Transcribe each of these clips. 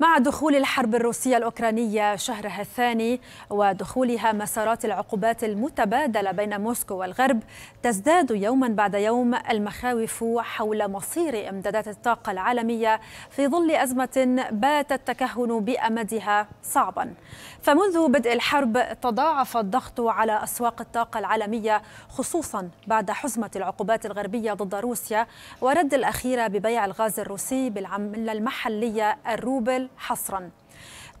مع دخول الحرب الروسية الأوكرانية شهرها الثاني ودخولها مسارات العقوبات المتبادلة بين موسكو والغرب تزداد يوما بعد يوم المخاوف حول مصير إمدادات الطاقة العالمية في ظل أزمة بات التكهن بأمدها صعبا فمنذ بدء الحرب تضاعف الضغط على أسواق الطاقة العالمية خصوصا بعد حزمة العقوبات الغربية ضد روسيا ورد الأخيرة ببيع الغاز الروسي بالعملة المحلية الروبل الأول حصراً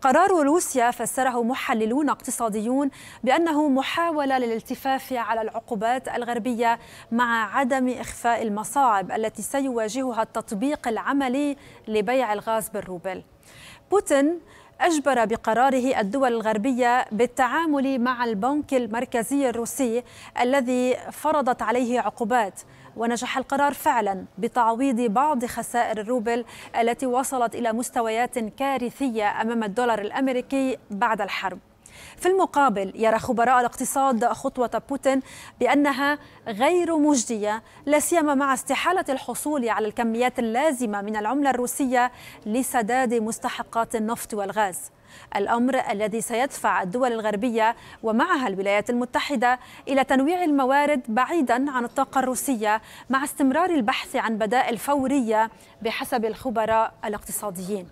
قرار روسيا فسره محللون اقتصاديون بانه محاوله للالتفاف على العقوبات الغربيه مع عدم اخفاء المصاعب التي سيواجهها التطبيق العملي لبيع الغاز بالروبل. بوتين أجبر بقراره الدول الغربية بالتعامل مع البنك المركزي الروسي الذي فرضت عليه عقوبات ونجح القرار فعلا بتعويض بعض خسائر الروبل التي وصلت إلى مستويات كارثية أمام الدولار الأمريكي بعد الحرب في المقابل يرى خبراء الاقتصاد خطوة بوتين بأنها غير مجدية لا سيما مع استحالة الحصول على الكميات اللازمة من العملة الروسية لسداد مستحقات النفط والغاز الأمر الذي سيدفع الدول الغربية ومعها الولايات المتحدة إلى تنويع الموارد بعيدا عن الطاقة الروسية مع استمرار البحث عن بدائل فورية بحسب الخبراء الاقتصاديين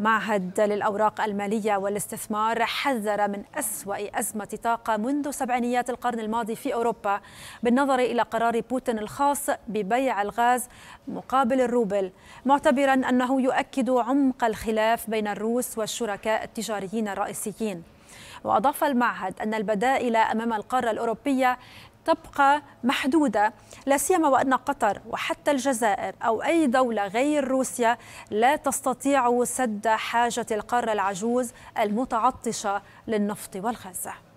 معهد للأوراق المالية والاستثمار حذر من أسوأ أزمة طاقة منذ سبعينيات القرن الماضي في أوروبا بالنظر إلى قرار بوتين الخاص ببيع الغاز مقابل الروبل معتبرا أنه يؤكد عمق الخلاف بين الروس والشركاء التجاريين الرئيسيين وأضاف المعهد أن البدائل أمام القارة الأوروبية تبقى محدودة لا سيما وأن قطر وحتى الجزائر أو أي دولة غير روسيا لا تستطيع سد حاجة القارة العجوز المتعطشة للنفط والغاز